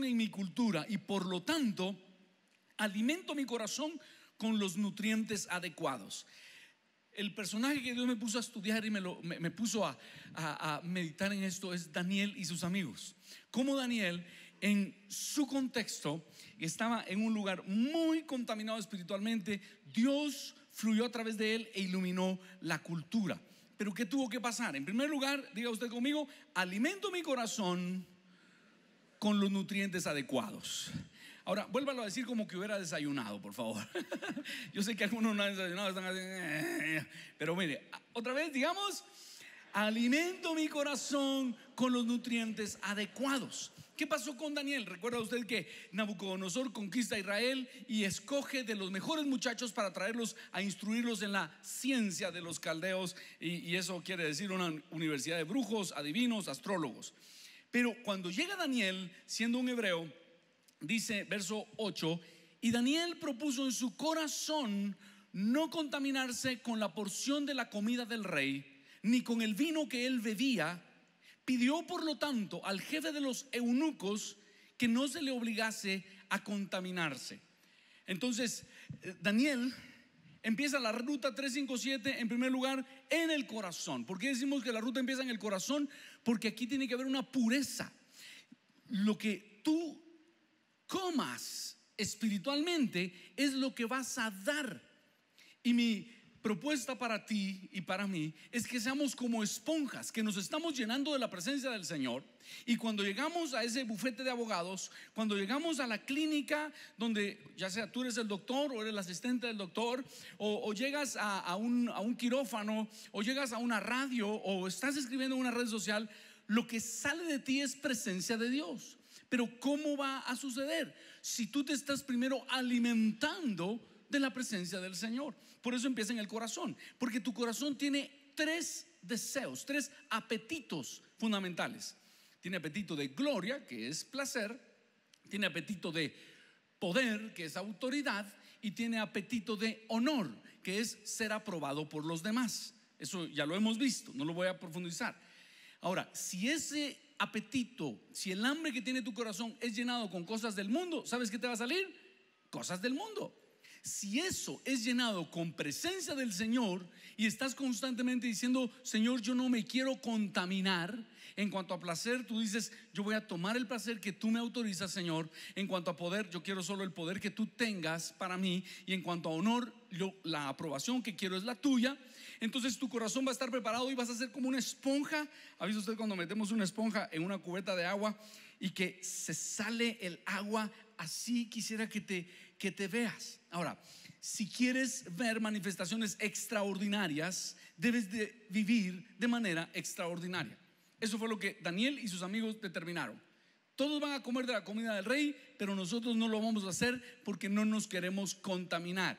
en mi cultura y por lo tanto alimento mi corazón con los nutrientes adecuados. El personaje que Dios me puso a estudiar y me, puso a, a meditar en esto es Daniel y sus amigos. Como Daniel, en su contexto, estaba en un lugar muy contaminado espiritualmente, Dios fluyó a través de él e iluminó la cultura. Pero ¿qué tuvo que pasar? En primer lugar, diga usted conmigo, alimento mi corazón con los nutrientes adecuados. Ahora, vuélvalo a decir como que hubiera desayunado, por favor. Yo sé que algunos no han desayunado, están así. Eh, pero mire, otra vez, digamos, alimento mi corazón con los nutrientes adecuados. ¿Qué pasó con Daniel? Recuerda usted que Nabucodonosor conquista Israel y escoge de los mejores muchachos para traerlos a instruirlos en la ciencia de los caldeos. y eso quiere decir una universidad de brujos, adivinos, astrólogos. Pero cuando llega Daniel, siendo un hebreo, dice verso 8, y Daniel propuso en su corazón no contaminarse con la porción de la comida del rey, ni con el vino que él bebía, pidió por lo tanto al jefe de los eunucos que no se le obligase a contaminarse. Entonces, eh, Daniel empieza la ruta 357 en primer lugar en el corazón. ¿Por qué decimos que la ruta empieza en el corazón? Porque aquí tiene que haber una pureza. Lo que tú comas espiritualmente es lo que vas a dar. Y mi propuesta para ti y para mí es que seamos como esponjas, que nos estamos llenando de la presencia del Señor y cuando llegamos a ese bufete de abogados, cuando llegamos a la clínica donde ya sea tú eres el doctor o eres el asistente del doctor o, llegas a, un, a un quirófano o llegas a una radio o estás escribiendo en una red social, lo que sale de ti es presencia de Dios. Pero ¿cómo va a suceder? Si tú te estás primero alimentando de la presencia del Señor. Por eso empieza en el corazón, porque tu corazón tiene tres deseos, tres apetitos fundamentales. Tiene apetito de gloria, que es placer, tiene apetito de poder, que es autoridad, y tiene apetito de honor, que es ser aprobado por los demás. Eso ya lo hemos visto, no lo voy a profundizar. Ahora, si ese apetito, si el hambre que tiene tu corazón es llenado con cosas del mundo, ¿sabes qué te va a salir? Cosas del mundo. Si eso es llenado con presencia del Señor y estás constantemente diciendo, Señor, yo no me quiero contaminar, en cuanto a placer, tú dices, yo voy a tomar el placer que tú me autorizas, Señor. En cuanto a poder, yo quiero solo el poder que tú tengas para mí. Y en cuanto a honor, la aprobación que quiero es la tuya. Entonces tu corazón va a estar preparado y vas a ser como una esponja. ¿Ha usted cuando metemos una esponja en una cubeta de agua y que se sale el agua? Así quisiera que te que te veas. Ahora, si quieres ver manifestaciones extraordinarias, debes de vivir de manera extraordinaria. Eso fue lo que Daniel y sus amigos determinaron. Todos van a comer de la comida del rey, pero nosotros no lo vamos a hacer porque no nos queremos contaminar.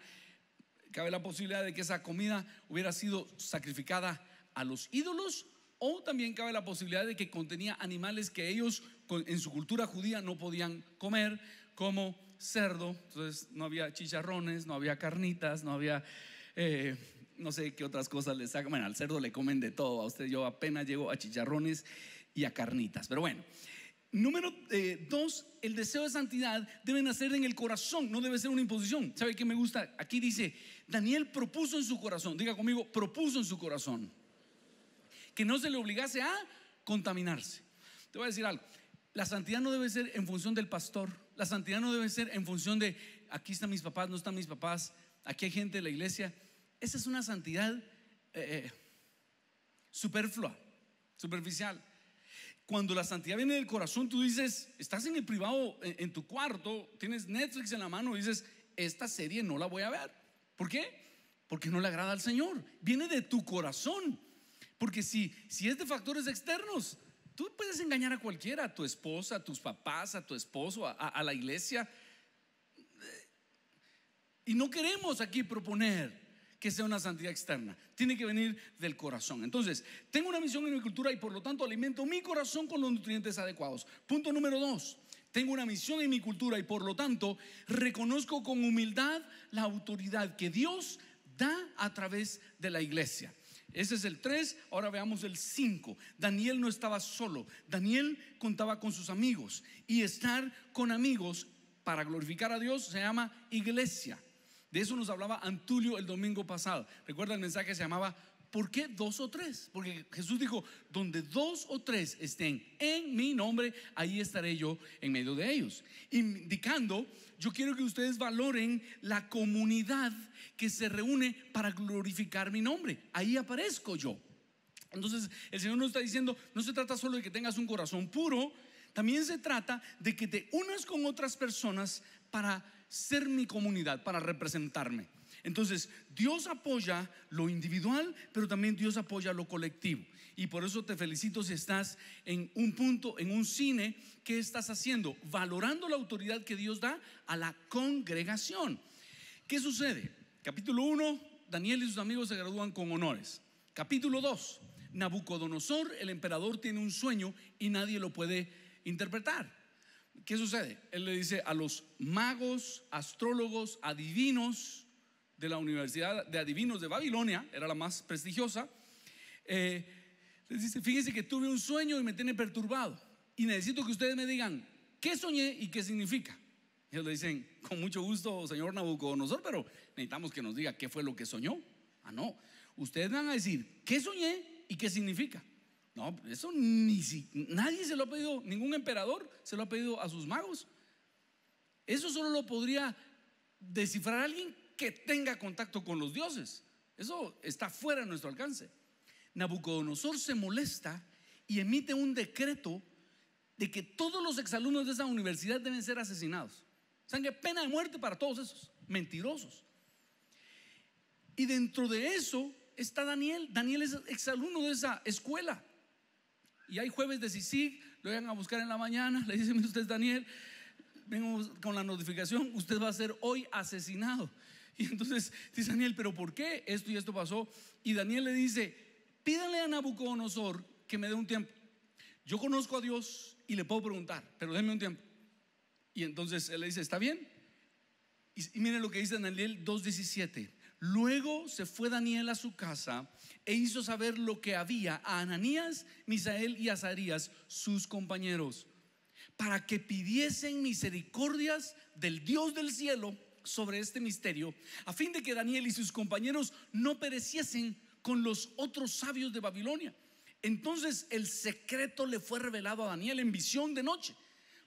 Cabe la posibilidad de que esa comida hubiera sido sacrificada a los ídolos o también cabe la posibilidad de que contenía animales que ellos en su cultura judía no podían comer, como cerdo, entonces no había chicharrones, no había carnitas, no había, eh, no sé qué otras cosas le sacan. Bueno, al cerdo le comen de todo, a usted yo apenas llego a chicharrones y a carnitas, pero bueno. Número eh, dos, el deseo de santidad debe nacer en el corazón, no debe ser una imposición. ¿Sabe qué me gusta? Aquí dice, Daniel propuso en su corazón, diga conmigo, propuso en su corazón, que no se le obligase a contaminarse. Te voy a decir algo, la santidad no debe ser en función del pastor, la santidad no debe ser en función de aquí están mis papás, no están mis papás, aquí hay gente de la iglesia. Esa es una santidad eh, eh, superflua, superficial. Cuando la santidad viene del corazón, tú dices, estás en el privado, en, tu cuarto, tienes Netflix en la mano y dices, esta serie no la voy a ver. ¿Por qué? Porque no le agrada al Señor. Viene de tu corazón. Porque si, si es de factores externos, Tú puedes engañar a cualquiera, a tu esposa, a tus papás, a tu esposo, a, la iglesia. Y no queremos aquí proponer que sea una santidad externa. Tiene que venir del corazón. Entonces, tengo una misión en mi cultura y por lo tanto alimento mi corazón con los nutrientes adecuados. Punto número dos. Tengo una misión en mi cultura y por lo tanto reconozco con humildad la autoridad que Dios da a través de la iglesia. Ese es el 3, ahora veamos el 5. Daniel no estaba solo, Daniel contaba con sus amigos y estar con amigos para glorificar a Dios se llama iglesia. De eso nos hablaba Antulio el domingo pasado. Recuerda el mensaje se llamaba ¿Por qué dos o tres? Porque Jesús dijo, donde dos o tres estén en mi nombre, ahí estaré yo en medio de ellos. Indicando, yo quiero que ustedes valoren la comunidad que se reúne para glorificar mi nombre. Ahí aparezco yo. Entonces el Señor nos está diciendo, no se trata solo de que tengas un corazón puro, también se trata de que te unas con otras personas para ser mi comunidad, para representarme. Entonces, Dios apoya lo individual, pero también Dios apoya lo colectivo. Y por eso te felicito si estás en un punto, en un cine, ¿qué estás haciendo? Valorando la autoridad que Dios da a la congregación. ¿Qué sucede? Capítulo 1, Daniel y sus amigos se gradúan con honores. Capítulo 2, Nabucodonosor, el emperador, tiene un sueño y nadie lo puede interpretar. ¿Qué sucede? Él le dice a los magos, astrólogos, adivinos, de la Universidad de Adivinos de Babilonia, era la más prestigiosa, eh, les dice, fíjense que tuve un sueño y me tiene perturbado. Y necesito que ustedes me digan, ¿qué soñé y qué significa? ellos le dicen, con mucho gusto, señor Nabucodonosor, pero necesitamos que nos diga qué fue lo que soñó. Ah, no. Ustedes van a decir, ¿qué soñé y qué significa? No, eso ni nadie se lo ha pedido, ningún emperador se lo ha pedido a sus magos. Eso solo lo podría descifrar alguien que tenga contacto con los dioses. Eso está fuera de nuestro alcance. Nabucodonosor se molesta y emite un decreto de que todos los exalumnos de esa universidad deben ser asesinados. ¿Saben qué? Pena de muerte para todos esos mentirosos. Y dentro de eso está Daniel. Daniel es exalumno de esa escuela. Y hay jueves de Sisig, lo vayan a buscar en la mañana, le dicen, usted Daniel, vengo con la notificación, usted va a ser hoy asesinado. Y entonces dice Daniel, pero ¿por qué esto y esto pasó? Y Daniel le dice, pídale a Nabucodonosor que me dé un tiempo. Yo conozco a Dios y le puedo preguntar, pero déme un tiempo. Y entonces él le dice, ¿está bien? Y, y miren lo que dice Daniel 2.17. Luego se fue Daniel a su casa e hizo saber lo que había a Ananías, Misael y Azarías, sus compañeros, para que pidiesen misericordias del Dios del cielo sobre este misterio, a fin de que Daniel y sus compañeros no pereciesen con los otros sabios de Babilonia. Entonces el secreto le fue revelado a Daniel en visión de noche,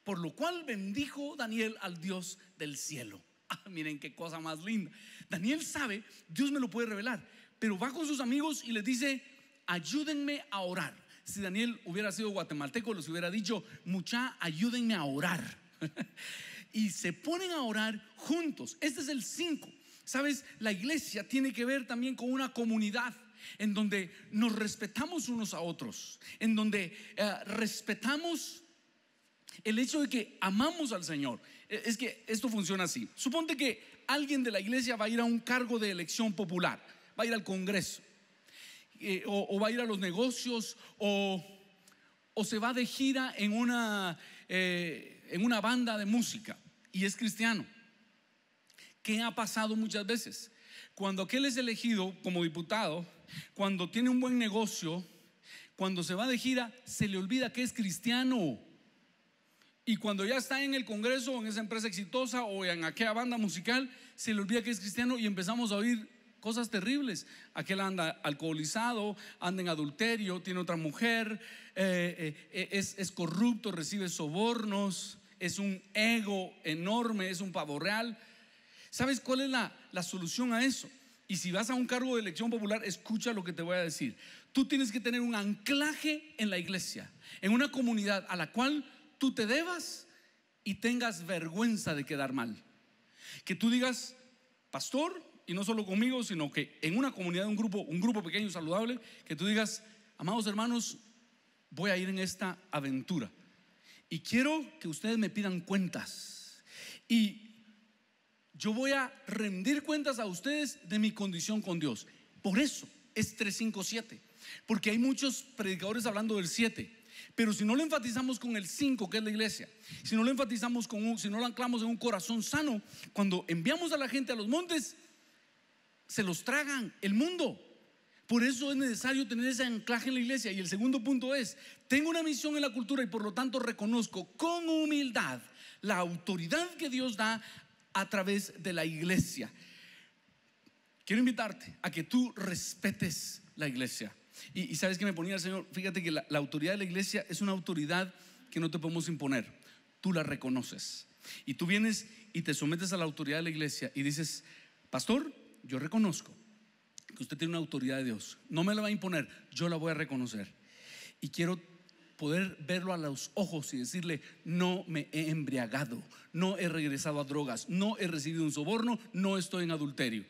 por lo cual bendijo Daniel al Dios del cielo. Ah, miren qué cosa más linda. Daniel sabe, Dios me lo puede revelar, pero va con sus amigos y les dice, ayúdenme a orar. Si Daniel hubiera sido guatemalteco, les hubiera dicho, mucha, ayúdenme a orar. y se ponen a orar juntos. Este es el 5. Sabes, la iglesia tiene que ver también con una comunidad en donde nos respetamos unos a otros, en donde eh, respetamos el hecho de que amamos al Señor. E, es que esto funciona así. Suponte que alguien de la iglesia va a ir a un cargo de elección popular, va a ir al Congreso, eh, o, va a ir a los negocios, o, se va de gira en una, eh, en una banda de música y es cristiano. ¿Qué ha pasado muchas veces? Cuando aquel es elegido como diputado, cuando tiene un buen negocio, cuando se va de gira, se le olvida que es cristiano. Y cuando ya está en el Congreso o en esa empresa exitosa o en aquella banda musical, se le olvida que es cristiano y empezamos a oír cosas terribles. Aquel anda alcoholizado, anda en adulterio, tiene otra mujer, eh, eh, eh, es, corrupto, recibe sobornos, es un ego enorme, es un pavo real. ¿Sabes cuál es la, solución a eso? Y si vas a un cargo de elección popular, escucha lo que te voy a decir. Tú tienes que tener un anclaje en la iglesia, en una comunidad a la cual tú te debas y tengas vergüenza de quedar mal. Que tú digas, pastor, y no solo conmigo, sino que en una comunidad, un grupo, un grupo pequeño, saludable, que tú digas, amados hermanos, voy a ir en esta aventura. Y quiero que ustedes me pidan cuentas. Y yo voy a rendir cuentas a ustedes de mi condición con Dios. Por eso es 357. Porque hay muchos predicadores hablando del 7. Pero si no lo enfatizamos con el 5, que es la iglesia, si no lo enfatizamos con un, si no lo anclamos en un corazón sano, cuando enviamos a la gente a los montes, se los tragan el mundo. Por eso es necesario tener ese anclaje en la iglesia. Y el segundo punto es, tengo una misión en la cultura y por lo tanto reconozco con humildad la autoridad que Dios da a través de la iglesia. Quiero invitarte a que tú respetes la iglesia. Y, sabes que me ponía el Señor, fíjate que la autoridad de la iglesia es una autoridad que no te podemos imponer, tú la reconoces. Y tú vienes y te sometes a la autoridad de la iglesia y dices, pastor, yo reconozco que usted tiene una autoridad de Dios. No me la va a imponer, yo la voy a reconocer. Y quiero poder verlo a los ojos y decirle, no me he embriagado, no he regresado a drogas, no he recibido un soborno, no estoy en adulterio.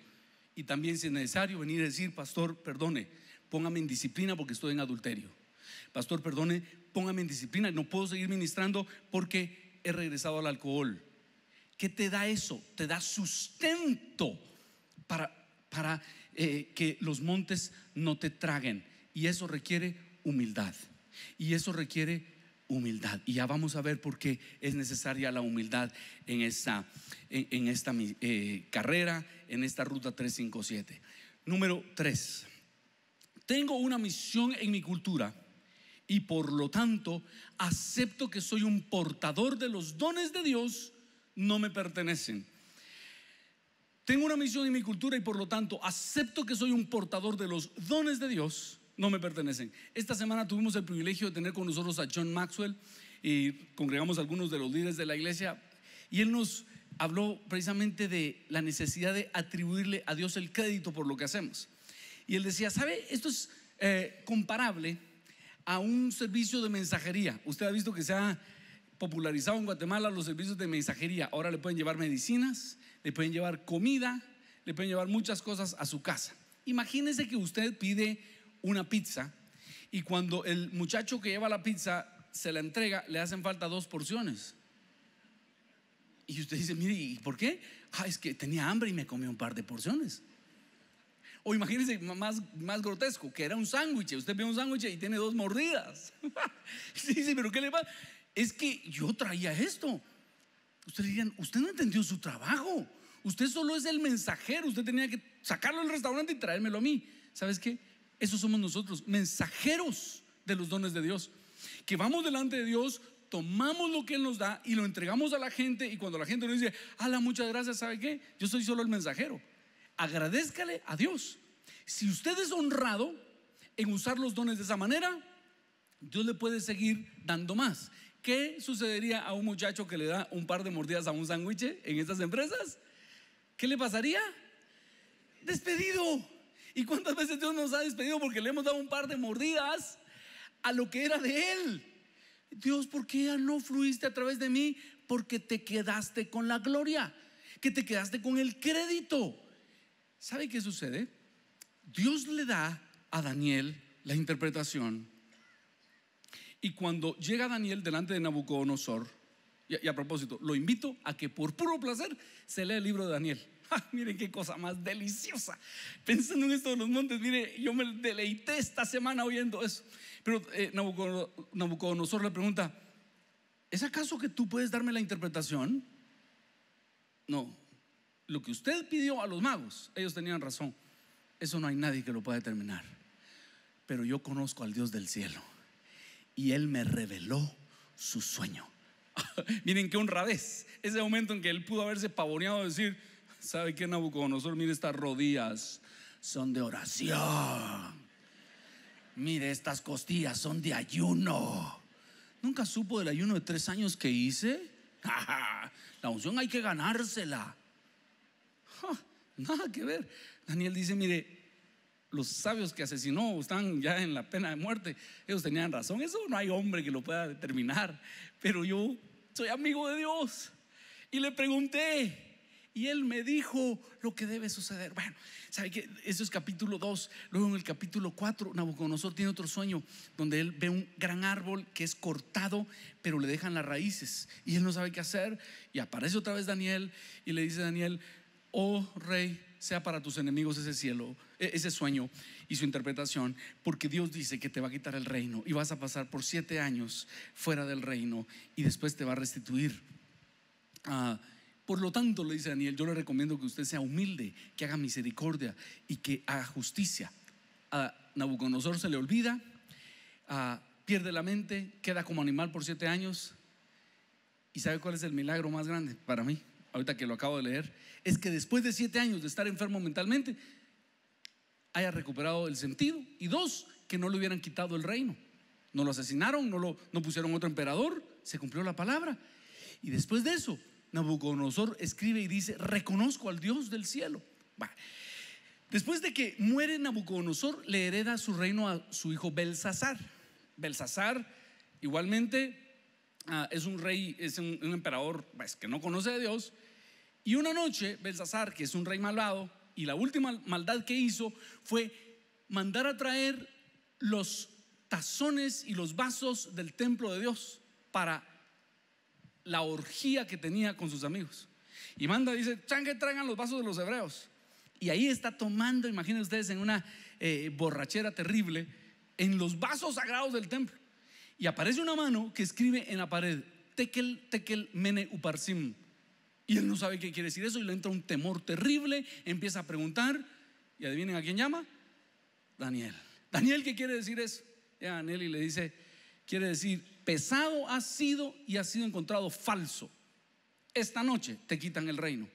Y también si es necesario venir a decir, pastor, perdone, póngame en disciplina porque estoy en adulterio. Pastor, perdone, póngame en disciplina, no puedo seguir ministrando porque he regresado al alcohol. ¿Qué te da eso? Te da sustento para para eh, que los montes no te traguen. Y eso requiere humildad. Y eso requiere humildad. Y ya vamos a ver por qué es necesaria la humildad en esta, en, esta eh, carrera, en esta ruta 357. Número 3. Tengo una misión en mi cultura y por lo tanto acepto que soy un portador de los dones de Dios, no me pertenecen. Tengo una misión en mi cultura y por lo tanto acepto que soy un portador de los dones de Dios, no me pertenecen. Esta semana tuvimos el privilegio de tener con nosotros a John Maxwell y congregamos algunos de los líderes de la iglesia y él nos habló precisamente de la necesidad de atribuirle a Dios el crédito por lo que hacemos. Y él decía, ¿sabe? Esto es eh, comparable a un servicio de mensajería. Usted ha visto que se ha popularizado en Guatemala los servicios de mensajería. Ahora le pueden llevar medicinas, le pueden llevar comida, le pueden llevar muchas cosas a su casa. Imagínense que usted pide una pizza y cuando el muchacho que lleva la pizza se la entrega, le hacen falta dos porciones. Y usted dice, mire, ¿y por qué? Ah, es que tenía hambre y me comí un par de porciones. O imagínense más, más grotesco, que era un sándwich. Usted ve un sándwich y tiene dos mordidas. sí, sí, pero ¿qué le pasa? es que yo traía esto. Ustedes dirían, usted no entendió su trabajo. Usted solo es el mensajero. Usted tenía que sacarlo del restaurante y traérmelo a mí. ¿Sabes qué? Eso somos nosotros, mensajeros de los dones de Dios. Que vamos delante de Dios, tomamos lo que Él nos da y lo entregamos a la gente. Y cuando la gente nos dice, ala, muchas gracias, ¿sabe qué? Yo soy solo el mensajero. Agradezcale a Dios. Si usted es honrado en usar los dones de esa manera, Dios le puede seguir dando más. ¿Qué sucedería a un muchacho que le da un par de mordidas a un sándwich en estas empresas? ¿Qué le pasaría? Despedido. ¿Y cuántas veces Dios nos ha despedido porque le hemos dado un par de mordidas a lo que era de Él? Dios, ¿por qué ya no fluiste a través de mí? Porque te quedaste con la gloria, que te quedaste con el crédito. ¿Sabe qué sucede? Dios le da a Daniel la interpretación y cuando llega Daniel delante de Nabucodonosor, y, a propósito, lo invito a que por puro placer se lea el libro de Daniel. Ah, miren qué cosa más deliciosa. Pensando en esto de los montes, mire, yo me deleité esta semana oyendo eso. Pero eh, Nabucodonosor le pregunta, ¿es acaso que tú puedes darme la interpretación? No, lo que usted pidió a los magos, ellos tenían razón. Eso no hay nadie que lo pueda determinar. Pero yo conozco al Dios del cielo y Él me reveló su sueño. Miren qué honradez. Ese momento en que Él pudo haberse pavoneado decir, ¿sabe qué Nabucodonosor? Mire estas rodillas son de oración. Mire estas costillas son de ayuno. Nunca supo del ayuno de tres años que hice. La unción hay que ganársela. Nada que ver. Daniel dice, mire, los sabios que asesinó están ya en la pena de muerte. Ellos tenían razón. Eso no hay hombre que lo pueda determinar. Pero yo soy amigo de Dios. Y le pregunté. Y él me dijo lo que debe suceder. Bueno, ¿sabe qué? Eso es capítulo 2. Luego en el capítulo 4, Nabucodonosor tiene otro sueño donde él ve un gran árbol que es cortado, pero le dejan las raíces. Y él no sabe qué hacer. Y aparece otra vez Daniel y le dice Daniel, oh rey sea para tus enemigos ese cielo, e-, ese sueño y su interpretación, porque Dios dice que te va a quitar el reino y vas a pasar por siete años fuera del reino y después te va a restituir. Ah, por lo tanto, le dice Daniel, yo le recomiendo que usted sea humilde, que haga misericordia y que haga justicia. A Nabucodonosor se le olvida, ah, pierde la mente, queda como animal por siete años. ¿Y sabe cuál es el milagro más grande para mí? ahorita que lo acabo de leer, es que después de siete años de estar enfermo mentalmente, haya recuperado el sentido. Y dos, que no le hubieran quitado el reino. No lo asesinaron, no, lo, no pusieron otro emperador, se cumplió la palabra. Y después de eso, Nabucodonosor escribe y dice, reconozco al Dios del cielo. Después de que muere Nabucodonosor, le hereda su reino a su hijo Belsasar. Belsasar, igualmente, ah, es un rey, es un, emperador pues, que no conoce a Dios, y una noche, Belsasar, que es un rey malvado, y la última maldad que hizo fue mandar a traer los tazones y los vasos del templo de Dios para la orgía que tenía con sus amigos. Y manda, dice, que traigan los vasos de los hebreos. Y ahí está tomando, imaginen ustedes, en una eh, borrachera terrible, en los vasos sagrados del templo. Y aparece una mano que escribe en la pared, Tekel, Tekel, Mene, Uparsim. Y él no sabe qué quiere decir eso y le entra un temor terrible, empieza a preguntar y adivinen a quién llama. Daniel. Daniel, ¿qué quiere decir eso? Ya Daniel y le dice, quiere decir, pesado has sido y has sido encontrado falso. Esta noche te quitan el reino.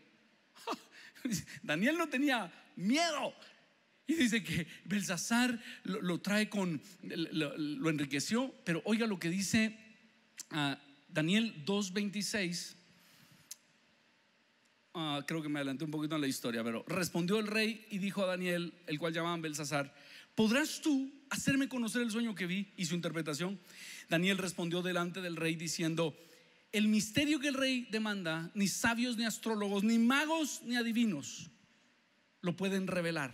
Daniel no tenía miedo. Y dice que Belsasar lo, trae con, lo, enriqueció, pero oiga lo que dice a ah, Daniel 2.26. Ah, creo que me adelanté un poquito en la historia, pero respondió el rey y dijo a Daniel, el cual llamaban Belsasar, ¿podrás tú hacerme conocer el sueño que vi y su interpretación? Daniel respondió delante del rey diciendo, el misterio que el rey demanda, ni sabios, ni astrólogos, ni magos, ni adivinos lo pueden revelar.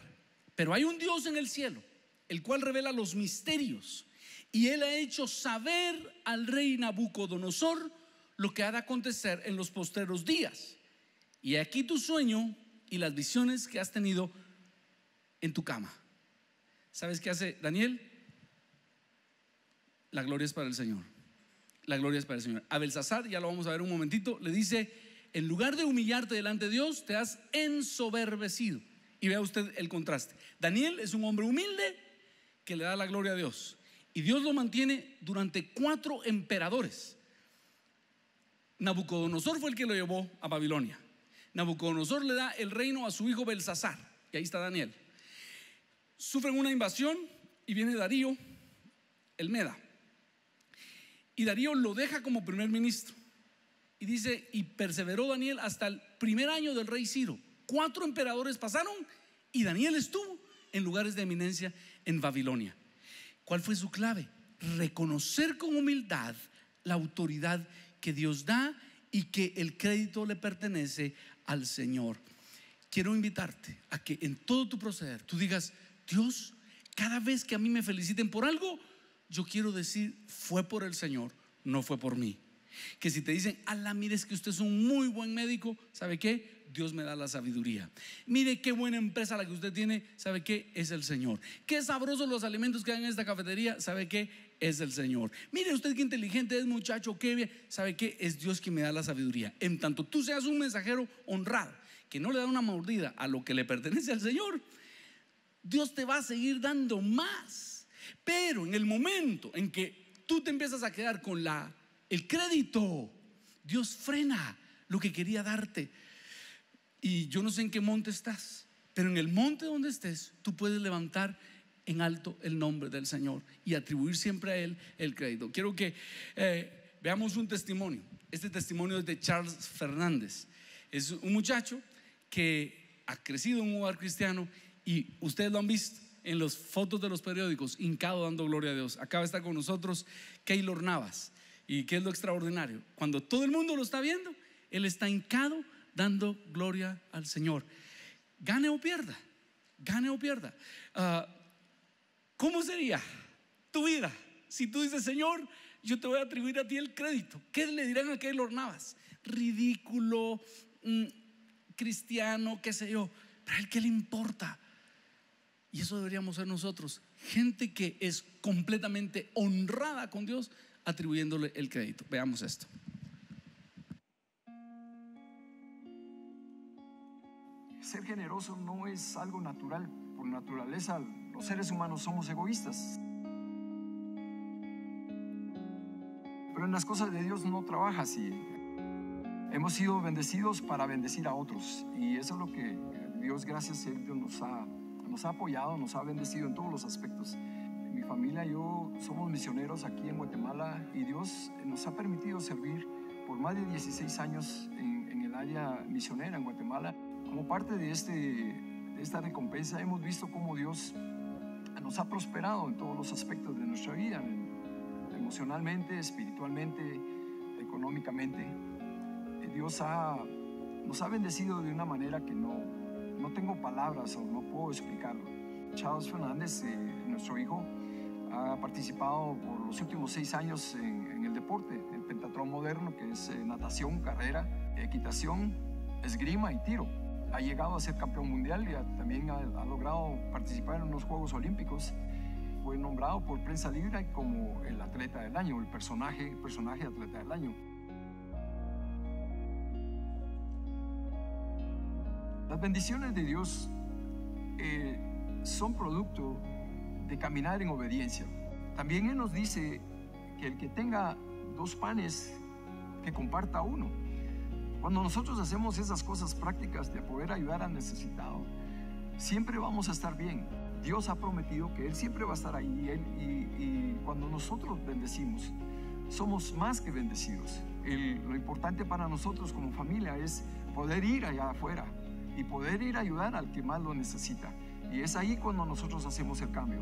Pero hay un Dios en el cielo, el cual revela los misterios. Y él ha hecho saber al rey Nabucodonosor lo que ha de acontecer en los posteros días. Y aquí tu sueño y las visiones que has tenido en tu cama. ¿Sabes qué hace Daniel? La gloria es para el Señor. La gloria es para el Señor. A ya lo vamos a ver un momentito, le dice, en lugar de humillarte delante de Dios, te has ensoberbecido. Y vea usted el contraste. Daniel es un hombre humilde que le da la gloria a Dios. Y Dios lo mantiene durante cuatro emperadores. Nabucodonosor fue el que lo llevó a Babilonia. Nabucodonosor le da el reino a su hijo Belsasar, y ahí está Daniel. Sufren una invasión y viene Darío, el Meda. Y Darío lo deja como primer ministro. Y dice, y perseveró Daniel hasta el primer año del rey Ciro. Cuatro emperadores pasaron y Daniel estuvo en lugares de eminencia en Babilonia. ¿Cuál fue su clave? Reconocer con humildad la autoridad que Dios da y que el crédito le pertenece al Señor. Quiero invitarte a que en todo tu proceder tú digas, Dios, cada vez que a mí me feliciten por algo, yo quiero decir, fue por el Señor, no fue por mí. Que si te dicen, ala, mire, es que usted es un muy buen médico, ¿sabe qué? Dios me da la sabiduría. Mire qué buena empresa la que usted tiene, ¿sabe qué? Es el Señor. Qué sabrosos los alimentos que hay en esta cafetería, ¿sabe qué? Es el Señor. Mire usted qué inteligente es muchacho, qué ¿sabe qué? Es Dios quien me da la sabiduría. En tanto tú seas un mensajero honrado, que no le da una mordida a lo que le pertenece al Señor, Dios te va a seguir dando más. Pero en el momento en que tú te empiezas a quedar con la el crédito, Dios frena lo que quería darte y yo no sé en qué monte estás, pero en el monte donde estés, tú puedes levantar en alto el nombre del Señor y atribuir siempre a Él el crédito. Quiero que eh, veamos un testimonio. Este testimonio es de Charles Fernández. Es un muchacho que ha crecido en un hogar cristiano y ustedes lo han visto en las fotos de los periódicos, hincado dando gloria a Dios. Acaba estar con nosotros Keylor Navas. ¿Y qué es lo extraordinario? Cuando todo el mundo lo está viendo, él está hincado dando gloria al Señor. Gane o pierda, gane o pierda. Ah, ¿Cómo sería tu vida si tú dices, Señor, yo te voy a atribuir a ti el crédito? ¿Qué le dirán a lo Navas? Ridículo, mm, cristiano, qué sé yo. Pero a él, ¿qué le importa? Y eso deberíamos ser nosotros, gente que es completamente honrada con Dios atribuyéndole el crédito. Veamos esto. ser generoso no es algo natural. Por naturaleza, los seres humanos somos egoístas. Pero en las cosas de Dios no trabaja así. Hemos sido bendecidos para bendecir a otros. Y eso es lo que Dios, gracias a Dios, nos ha, nos ha apoyado, nos ha bendecido en todos los aspectos mi familia y yo somos misioneros aquí en Guatemala y Dios nos ha permitido servir por más de 16 años en el área misionera en Guatemala como parte de, este, esta recompensa hemos visto cómo Dios nos ha prosperado en todos los aspectos de nuestra vida, emocionalmente, espiritualmente, económicamente. Eh, Dios nos ha bendecido de una manera que no, no tengo palabras o no puedo explicarlo. Charles Fernández, eh, nuestro hijo, ha participado por los últimos seis años en, el deporte, el pentatrón moderno, que es eh, natación, carrera, equitación, esgrima y tiro ha llegado a ser campeón mundial y también ha, logrado participar en unos Juegos Olímpicos. Fue nombrado por Prensa Libre como el atleta del año, el personaje, personaje atleta del año. Las bendiciones de Dios eh, son producto de caminar en obediencia. También Él nos dice que el que tenga dos panes, que comparta uno. Cuando nosotros hacemos esas cosas prácticas de poder ayudar al necesitado, siempre vamos a estar bien. Dios ha prometido que Él siempre va a estar ahí y, cuando nosotros bendecimos, somos más que bendecidos. lo importante para nosotros como familia es poder ir allá afuera y poder ir a ayudar al que más lo necesita. Y es ahí cuando nosotros hacemos el cambio.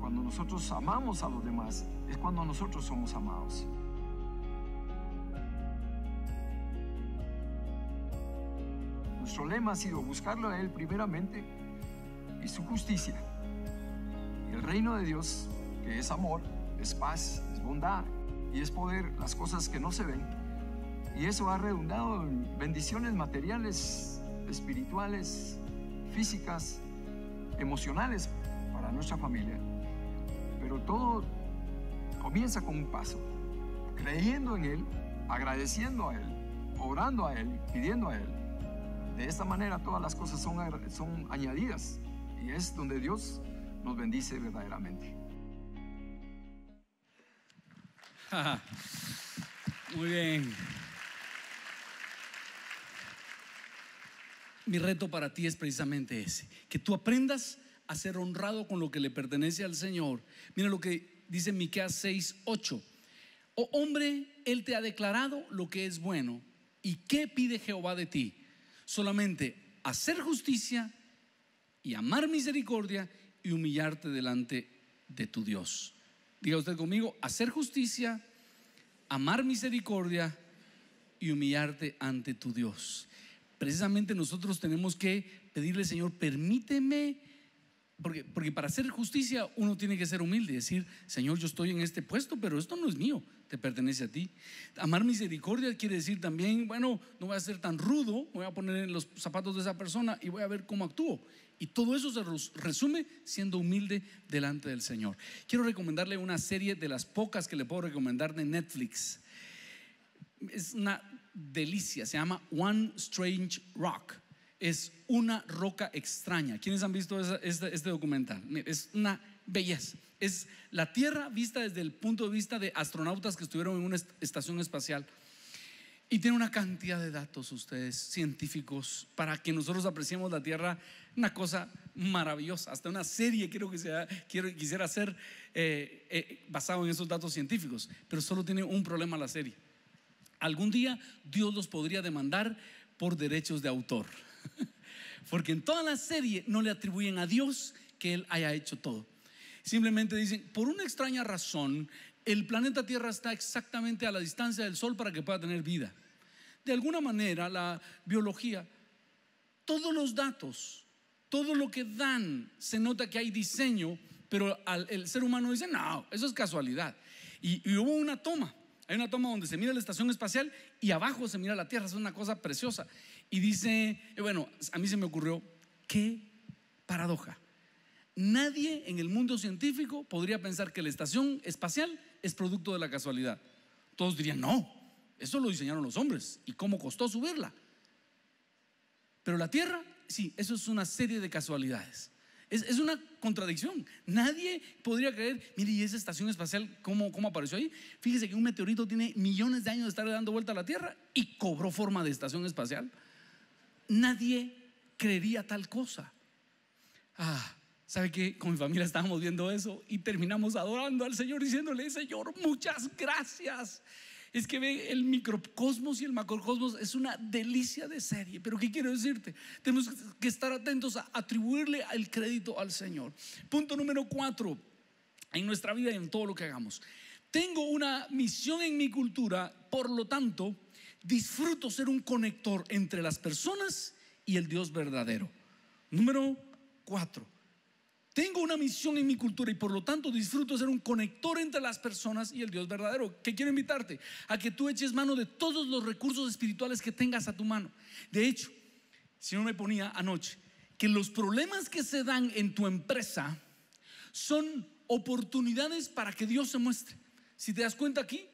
Cuando nosotros amamos a los demás, es cuando nosotros somos amados. Nuestro lema ha sido buscarlo a Él primeramente y su justicia. El reino de Dios, que es amor, es paz, es bondad y es poder, las cosas que no se ven. Y eso ha redundado en bendiciones materiales, espirituales, físicas, emocionales para nuestra familia. Pero todo comienza con un paso, creyendo en Él, agradeciendo a Él, orando a Él, pidiendo a Él de esta manera todas las cosas son, son añadidas y es donde Dios nos bendice verdaderamente. Muy bien. Mi reto para ti es precisamente ese, que tú aprendas a ser honrado con lo que le pertenece al Señor. Mira lo que dice Miqueas 6, 8. Oh hombre, él te ha declarado lo que es bueno. ¿Y qué pide Jehová de ti? solamente hacer justicia y amar misericordia y humillarte delante de tu Dios. Diga usted conmigo, hacer justicia, amar misericordia y humillarte ante tu Dios. Precisamente nosotros tenemos que pedirle, Señor, permíteme, porque, porque para hacer justicia uno tiene que ser humilde y decir, Señor, yo estoy en este puesto, pero esto no es mío, te pertenece a ti. Amar misericordia quiere decir también, bueno, no voy a ser tan rudo, voy a poner en los zapatos de esa persona y voy a ver cómo actúo. Y todo eso se resume siendo humilde delante del Señor. Quiero recomendarle una serie de las pocas que le puedo recomendar de Netflix. Es una delicia, se llama One Strange Rock. Es una roca extraña. ¿Quiénes han visto este, este documental? Es una belleza. Es la Tierra vista desde el punto de vista de astronautas que estuvieron en una estación espacial. Y tiene una cantidad de datos ustedes, científicos, para que nosotros apreciemos la Tierra, una cosa maravillosa. Hasta una serie creo que sea, quiero, quisiera hacer eh, eh, basado en esos datos científicos, pero solo tiene un problema la serie. Algún día Dios los podría demandar por derechos de autor, porque en toda la serie no le atribuyen a Dios que Él haya hecho todo. Simplemente dicen, por una extraña razón, el planeta Tierra está exactamente a la distancia del Sol para que pueda tener vida. De alguna manera, la biología, todos los datos, todo lo que dan, se nota que hay diseño, pero el ser humano dice, no, eso es casualidad. Y, y hubo una toma, hay una toma donde se mira la estación espacial y abajo se mira la Tierra, es una cosa preciosa. Y dice, eh, bueno, a mí se me ocurrió, qué paradoja. Nadie en el mundo científico podría pensar que la estación espacial es producto de la casualidad. Todos dirían, no, eso lo diseñaron los hombres y cómo costó subirla. Pero la Tierra, sí, eso es una serie de casualidades. Es, una contradicción. Nadie podría creer, mire, ¿y esa estación espacial cómo, cómo apareció ahí? Fíjese que un meteorito tiene millones de años de estar dando vuelta a la Tierra y cobró forma de estación espacial. Nadie creería tal cosa. Ah, ¿Sabe que Con mi familia estábamos viendo eso y terminamos adorando al Señor diciéndole, Señor, muchas gracias. Es que ve, el microcosmos y el macrocosmos es una delicia de serie. Pero ¿qué quiero decirte? Tenemos que estar atentos a atribuirle el crédito al Señor. Punto número cuatro, en nuestra vida y en todo lo que hagamos. Tengo una misión en mi cultura, por lo tanto, disfruto ser un conector entre las personas y el Dios verdadero. Número cuatro, tengo una misión en mi cultura y por lo tanto disfruto ser un conector entre las personas y el Dios verdadero. Que quiero invitarte a que tú eches mano de todos los recursos espirituales que tengas a tu mano. De hecho, si no me ponía anoche, que los problemas que se dan en tu empresa son oportunidades para que Dios se muestre. Si te das cuenta aquí,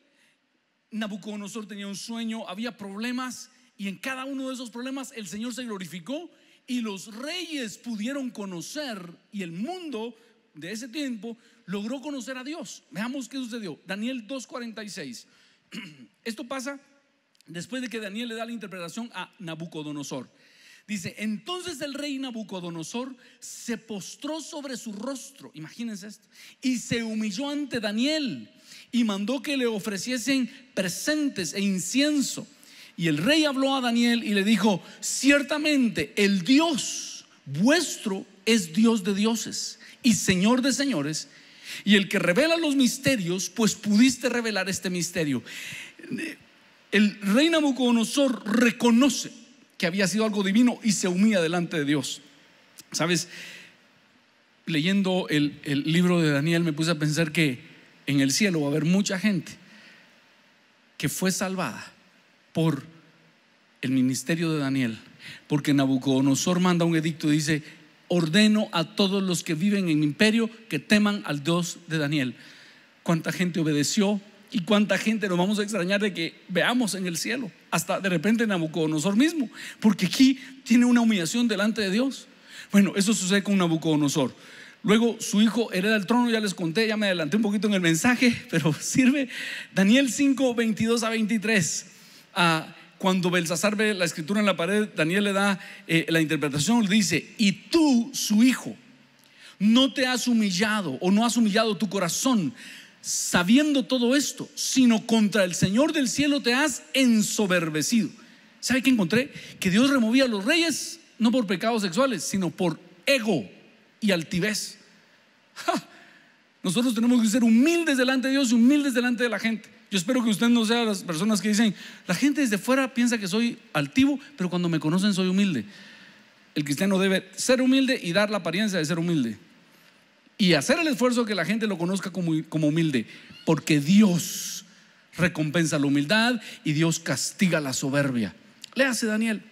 Nabucodonosor tenía un sueño, había problemas y en cada uno de esos problemas el Señor se glorificó y los reyes pudieron conocer y el mundo de ese tiempo logró conocer a Dios. Veamos qué sucedió. Daniel 2.46. Esto pasa después de que Daniel le da la interpretación a Nabucodonosor. Dice, entonces el rey Nabucodonosor se postró sobre su rostro, imagínense esto, y se humilló ante Daniel y mandó que le ofreciesen presentes e incienso. Y el rey habló a Daniel y le dijo, ciertamente el Dios vuestro es Dios de dioses y Señor de señores, y el que revela los misterios, pues pudiste revelar este misterio. El rey Nabucodonosor reconoce que había sido algo divino y se humilla delante de Dios. ¿Sabes? Leyendo el, el libro de Daniel me puse a pensar que en el cielo va a haber mucha gente que fue salvada por el ministerio de Daniel, porque Nabucodonosor manda un edicto y dice, ordeno a todos los que viven en mi imperio que teman al Dios de Daniel. ¿Cuánta gente obedeció? ¿Y cuánta gente nos vamos a extrañar de que veamos en el cielo? Hasta de repente Nabucodonosor mismo, porque aquí tiene una humillación delante de Dios. Bueno, eso sucede con Nabucodonosor. Luego su hijo hereda el trono, ya les conté, ya me adelanté un poquito en el mensaje, pero sirve. Daniel 5, 22 a 23. A ah, cuando Belsasar ve la escritura en la pared, Daniel le da eh, la interpretación, le dice, y tú, su hijo, no te has humillado o no has humillado tu corazón sabiendo todo esto, sino contra el Señor del cielo te has ensoberbecido. ¿Sabe qué encontré? Que Dios removía a los reyes no por pecados sexuales, sino por ego y altivez. Nosotros tenemos que ser humildes delante de Dios y humildes delante de la gente. Yo espero que usted no sea las personas que dicen, la gente desde fuera piensa que soy altivo, pero cuando me conocen soy humilde. El cristiano debe ser humilde y dar la apariencia de ser humilde. Y hacer el esfuerzo que la gente lo conozca como, como humilde, porque Dios recompensa la humildad y Dios castiga la soberbia. Le Daniel.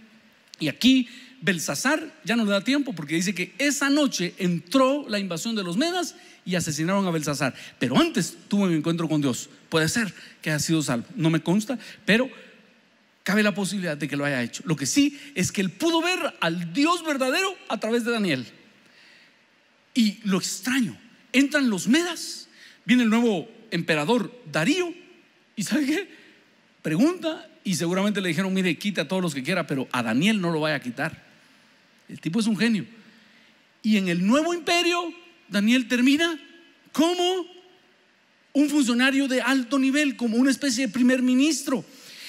Y aquí Belsasar ya no le da tiempo porque dice que esa noche entró la invasión de los Medas y asesinaron a Belsasar. Pero antes tuvo un encuentro con Dios. Puede ser que haya sido salvo, no me consta, pero cabe la posibilidad de que lo haya hecho. Lo que sí es que él pudo ver al Dios verdadero a través de Daniel. Y lo extraño, entran los Medas, viene el nuevo emperador Darío, y ¿sabe qué? Pregunta y seguramente le dijeron, mire, quite a todos los que quiera, pero a Daniel no lo vaya a quitar. El tipo es un genio. Y en el nuevo imperio, Daniel termina como un funcionario de alto nivel, como una especie de primer ministro.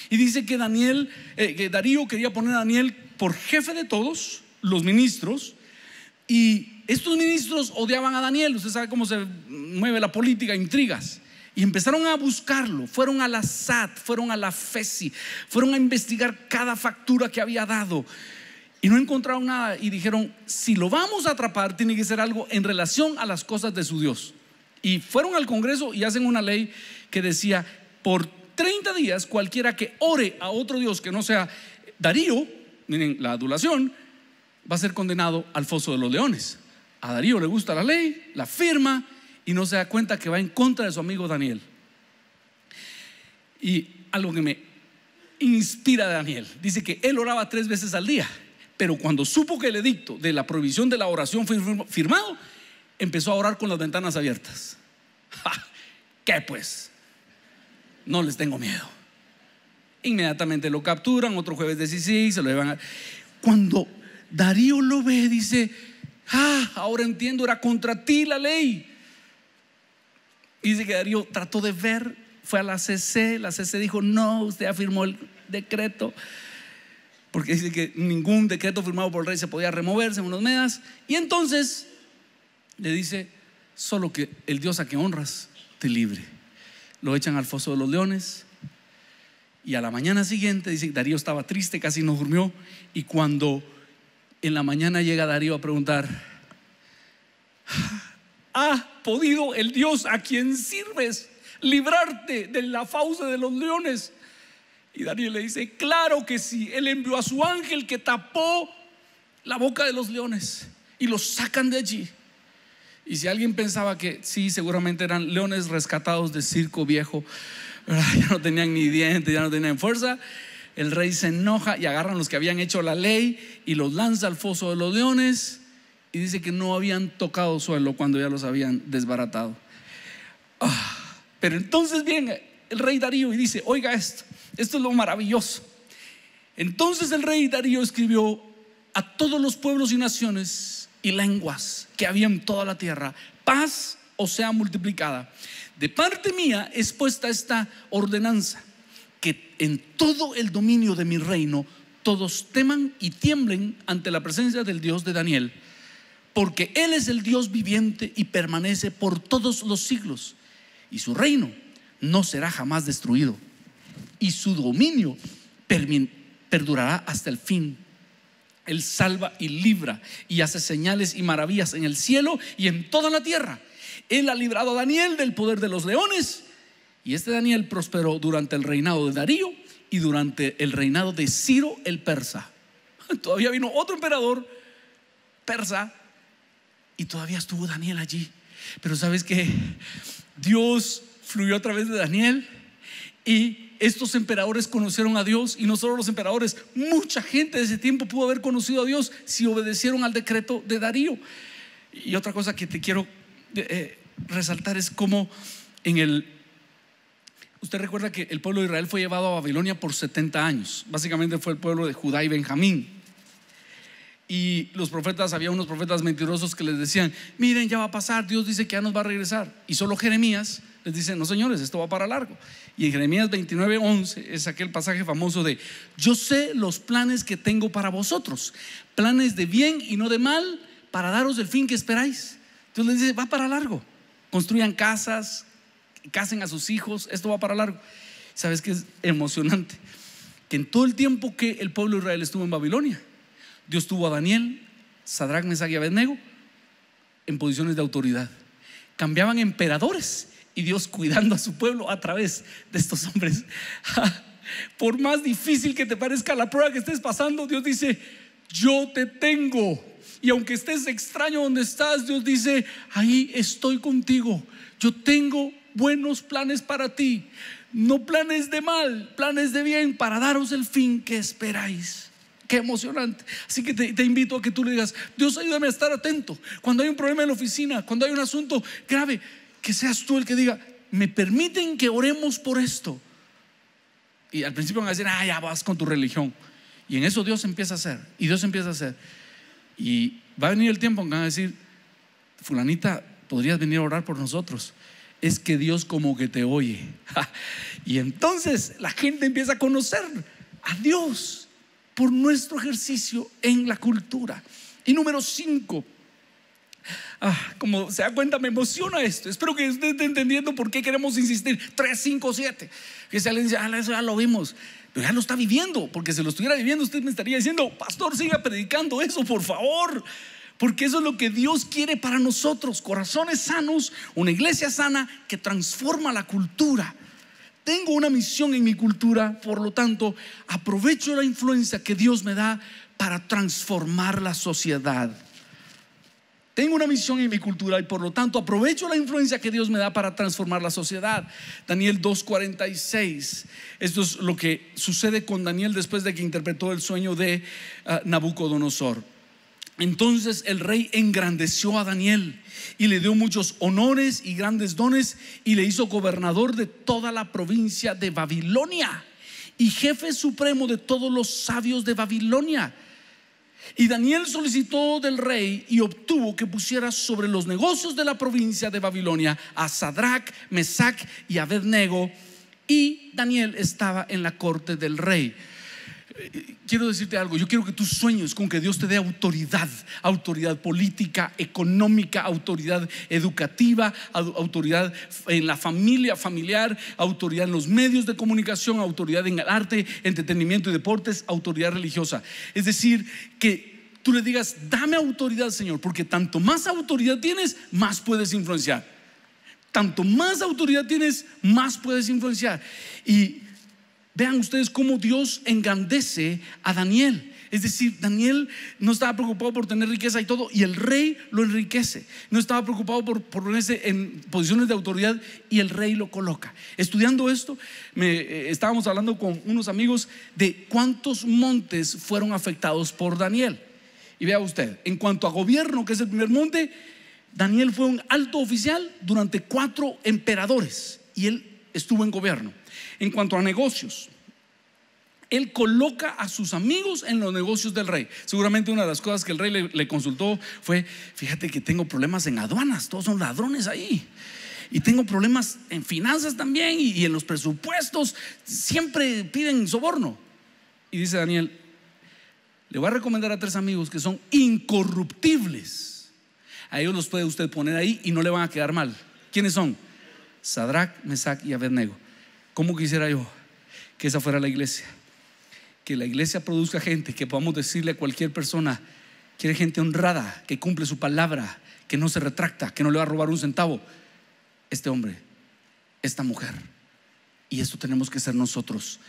Y dice que Daniel, eh, que Darío quería poner a Daniel por jefe de todos los ministros. Y estos ministros odiaban a Daniel. Usted sabe cómo se mueve la política, intrigas. Y empezaron a buscarlo, fueron a la SAT, fueron a la FESI, fueron a investigar cada factura que había dado. Y no encontraron nada y dijeron, si lo vamos a atrapar, tiene que ser algo en relación a las cosas de su Dios. Y fueron al Congreso y hacen una ley que decía, por 30 días cualquiera que ore a otro Dios que no sea Darío, miren, la adulación, va a ser condenado al foso de los leones. A Darío le gusta la ley, la firma y no se da cuenta que va en contra de su amigo Daniel. Y algo que me inspira de Daniel, dice que él oraba tres veces al día, pero cuando supo que el edicto de la prohibición de la oración fue firmado, empezó a orar con las ventanas abiertas. ¿Qué pues? No les tengo miedo. Inmediatamente lo capturan, otro jueves 16, se lo llevan a... Cuando Darío lo ve, dice, ah, ahora entiendo, era contra ti la ley. Dice que Darío trató de ver, fue a la CC, la CC dijo, no, usted afirmó el decreto, porque dice que ningún decreto firmado por el rey se podía remover, según los medas. Y entonces le dice, solo que el Dios a que honras te libre. Lo echan al foso de los leones y a la mañana siguiente, dice, Darío estaba triste, casi no durmió y cuando en la mañana llega Darío a preguntar, ah, ¿ha podido el Dios a quien sirves librarte de la fauce de los leones? Y Darío le dice, claro que sí, él envió a su ángel que tapó la boca de los leones y los sacan de allí. Y si alguien pensaba que sí, seguramente eran leones rescatados de circo viejo, ya no tenían ni dientes, ya no tenían fuerza, el rey se enoja y agarran los que habían hecho la ley y los lanza al foso de los leones y dice que no habían tocado suelo cuando ya los habían desbaratado. Ah, pero entonces viene el rey Darío y dice, oiga esto, esto es lo maravilloso. Entonces el rey Darío escribió a todos los pueblos y naciones y lenguas que había en toda la tierra. Paz o sea multiplicada. De parte mía es puesta esta ordenanza, que en todo el dominio de mi reino todos teman y tiemblen ante la presencia del Dios de Daniel, porque Él es el Dios viviente y permanece por todos los siglos, y su reino no será jamás destruido, y su dominio perdurará hasta el fin él salva y libra y hace señales y maravillas en el cielo y en toda la tierra. Él ha librado a Daniel del poder de los leones y este Daniel prosperó durante el reinado de Darío y durante el reinado de Ciro el persa. Todavía vino otro emperador persa y todavía estuvo Daniel allí. Pero sabes que Dios fluyó a través de Daniel y estos emperadores conocieron a Dios y no solo los emperadores, mucha gente de ese tiempo pudo haber conocido a Dios si obedecieron al decreto de Darío. Y otra cosa que te quiero eh, eh, resaltar es cómo en el... Usted recuerda que el pueblo de Israel fue llevado a Babilonia por 70 años. Básicamente fue el pueblo de Judá y Benjamín y los profetas, había unos profetas mentirosos que les decían, miren, ya va a pasar, Dios dice que ya nos va a regresar. Y solo Jeremías les dice, no señores, esto va para largo. Y en Jeremías 29, 11 es aquel pasaje famoso de, yo sé los planes que tengo para vosotros, planes de bien y no de mal, para daros el fin que esperáis. Entonces les dice, va para largo. Construyan casas, casen a sus hijos, esto va para largo. ¿Sabes qué es emocionante? Que en todo el tiempo que el pueblo de Israel estuvo en Babilonia, Dios tuvo a Daniel, Sadrach, Mesach y Abednego en posiciones de autoridad. Cambiaban emperadores y Dios cuidando a su pueblo a través de estos hombres. Por más difícil que te parezca la prueba que estés pasando, Dios dice, yo te tengo. Y aunque estés extraño donde estás, Dios dice, ahí estoy contigo. Yo tengo buenos planes para ti. No planes de mal, planes de bien para daros el fin que esperáis qué emocionante. Así que te, invito a que tú le digas, Dios ayúdame a estar atento. Cuando hay un problema en la oficina, cuando hay un asunto grave, que seas tú el que diga, me permiten que oremos por esto. Y al principio van a decir, ah, ya vas con tu religión. Y en eso Dios empieza a hacer, y Dios empieza a hacer. Y va a venir el tiempo en que van a decir, fulanita, podrías venir a orar por nosotros es que Dios como que te oye. y entonces la gente empieza a conocer a Dios por nuestro ejercicio en la cultura. Y número cinco, ah, como se da cuenta, me emociona esto. Espero que usted esté entendiendo por qué queremos insistir. 3, 5, 7. Que se dice, ah, eso ya lo vimos. Pero ya lo está viviendo, porque si lo estuviera viviendo, usted me estaría diciendo, pastor, siga predicando eso, por favor. Porque eso es lo que Dios quiere para nosotros, corazones sanos, una iglesia sana que transforma la cultura. Tengo una misión en mi cultura, por lo tanto, aprovecho la influencia que Dios me da para transformar la sociedad. Tengo una misión en mi cultura y por lo tanto aprovecho la influencia que Dios me da para transformar la sociedad. Daniel 2.46. Esto es lo que sucede con Daniel después de que interpretó el sueño de ah, Nabucodonosor. Entonces el rey engrandeció a Daniel y le dio muchos honores y grandes dones y le hizo gobernador de toda la provincia de Babilonia y jefe supremo de todos los sabios de Babilonia. Y Daniel solicitó del rey y obtuvo que pusiera sobre los negocios de la provincia de Babilonia a Sadrach, Mesac y Abednego. Y Daniel estaba en la corte del rey quiero decirte algo, yo quiero que tus sueños con que Dios te dé autoridad, autoridad política, económica, autoridad educativa, autoridad en la familia familiar, autoridad en los medios de comunicación, autoridad en el arte, entretenimiento y deportes, autoridad religiosa. Es decir, que tú le digas, dame autoridad Señor, porque tanto más autoridad tienes, más puedes influenciar. Tanto más autoridad tienes, más puedes influenciar. Y Vean ustedes cómo Dios engandece a Daniel. Es decir, Daniel no estaba preocupado por tener riqueza y todo, y el rey lo enriquece. No estaba preocupado por ponerse en posiciones de autoridad y el rey lo coloca. Estudiando esto, me, eh, estábamos hablando con unos amigos de cuántos montes fueron afectados por Daniel. Y vea usted, en cuanto a gobierno, que es el primer monte, Daniel fue un alto oficial durante cuatro emperadores y él estuvo en gobierno. En cuanto a negocios, él coloca a sus amigos en los negocios del rey. Seguramente una de las cosas que el rey le, consultó fue, fíjate que tengo problemas en aduanas, todos son ladrones ahí. Y tengo problemas en finanzas también y, en los presupuestos, siempre piden soborno. Y dice Daniel, le voy a recomendar a tres amigos que son incorruptibles. A ellos los puede usted poner ahí y no le van a quedar mal. ¿Quiénes son? Sadrach, Mesach y Abednego. ¿Cómo quisiera yo que esa fuera la iglesia? Que la iglesia produzca gente, que podamos decirle a cualquier persona, quiere gente honrada, que cumple su palabra, que no se retracta, que no le va a robar un centavo. Este hombre, esta mujer. Y esto tenemos que ser nosotros.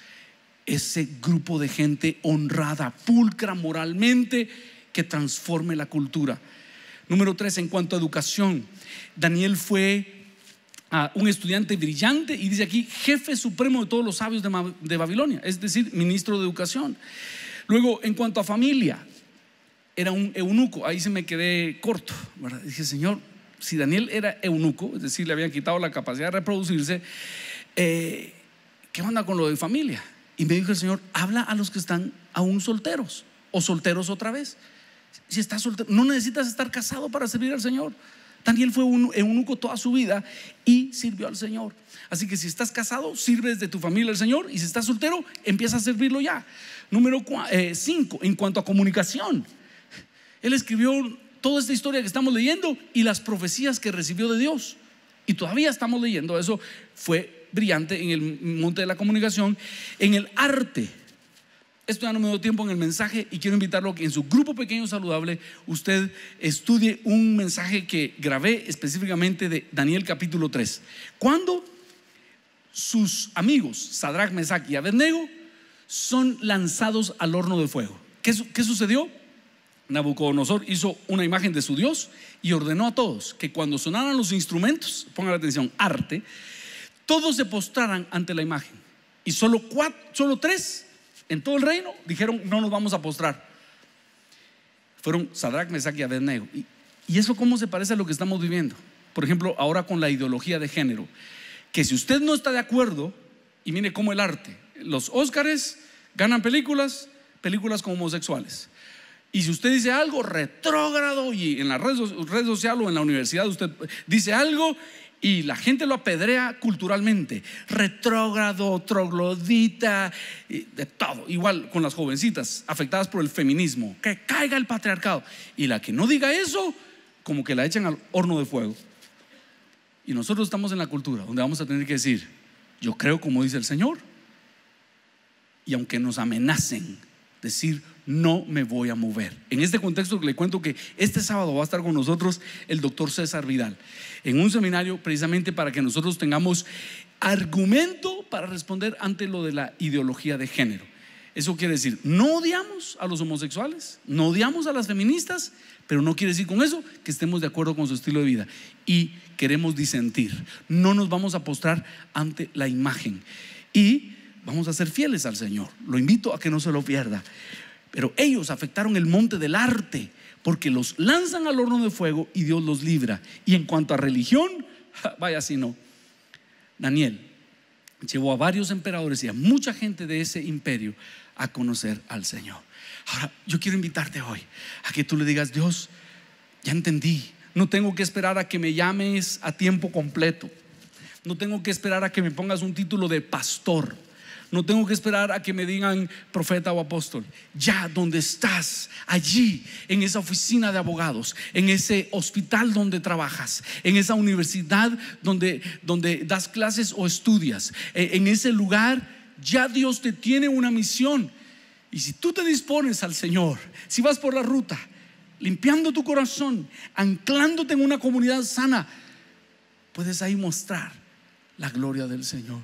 Ese grupo de gente honrada, pulcra moralmente, que transforme la cultura. Número tres, en cuanto a educación, Daniel fue a un estudiante brillante y dice aquí, jefe supremo de todos los sabios de, de Babilonia, es decir, ministro de educación. Luego, en cuanto a familia, era un eunuco, ahí se me quedé corto, ¿verdad? Dije, Señor, si Daniel era eunuco, es decir, le habían quitado la capacidad de reproducirse, eh, ¿qué onda con lo de familia? Y me dijo el Señor, habla a los que están aún solteros o solteros otra vez. Si estás soltero, no necesitas estar casado para servir al Señor. Daniel fue un eunuco toda su vida y sirvió al Señor. Así que si estás casado, sirves de tu familia al Señor y si estás soltero, empieza a servirlo ya. Número 5, eh, en cuanto a comunicación. Él escribió toda esta historia que estamos leyendo y las profecías que recibió de Dios. Y todavía estamos leyendo eso. Fue brillante en el monte de la comunicación, en el arte. Esto ya no me dio tiempo en el mensaje y quiero invitarlo a que en su grupo pequeño saludable usted estudie un mensaje que grabé específicamente de Daniel capítulo 3. Cuando sus amigos, Sadrach, Mesach y Abednego, son lanzados al horno de fuego. ¿Qué, sucedió? Nabucodonosor hizo una imagen de su Dios y ordenó a todos que cuando sonaran los instrumentos, pongan atención, arte, todos se postraran ante la imagen. Y solo, cuatro, solo tres en todo el reino, dijeron, no nos vamos a postrar. Fueron Sadrach, Mesach y Abednego. ¿Y, eso cómo se parece a lo que estamos viviendo? Por ejemplo, ahora con la ideología de género. Que si usted no está de acuerdo, y mire cómo el arte, los Óscares ganan películas, películas con homosexuales. Y si usted dice algo retrógrado y en las redes, redes sociales o en la universidad usted dice algo y la gente lo apedrea culturalmente. Retrógrado, troglodita, de todo. Igual con las jovencitas afectadas por el feminismo. Que caiga el patriarcado. Y la que no diga eso, como que la echan al horno de fuego. Y nosotros estamos en la cultura donde vamos a tener que decir, yo creo como dice el Señor. Y aunque nos amenacen, decir, no me voy a mover. En este contexto le cuento que este sábado va a estar con nosotros el doctor César Vidal en un seminario precisamente para que nosotros tengamos argumento para responder ante lo de la ideología de género. Eso quiere decir, no odiamos a los homosexuales, no odiamos a las feministas, pero no quiere decir con eso que estemos de acuerdo con su estilo de vida. Y queremos disentir, no nos vamos a postrar ante la imagen. Y vamos a ser fieles al Señor. Lo invito a que no se lo pierda. Pero ellos afectaron el monte del arte porque los lanzan al horno de fuego y Dios los libra. Y en cuanto a religión, vaya si no. Daniel llevó a varios emperadores y a mucha gente de ese imperio a conocer al Señor. Ahora, yo quiero invitarte hoy a que tú le digas, Dios, ya entendí, no tengo que esperar a que me llames a tiempo completo, no tengo que esperar a que me pongas un título de pastor. No tengo que esperar a que me digan profeta o apóstol. Ya donde estás, allí, en esa oficina de abogados, en ese hospital donde trabajas, en esa universidad donde, donde das clases o estudias, e, en ese lugar, ya Dios te tiene una misión. Y si tú te dispones al Señor, si vas por la ruta, limpiando tu corazón, anclándote en una comunidad sana, puedes ahí mostrar la gloria del Señor.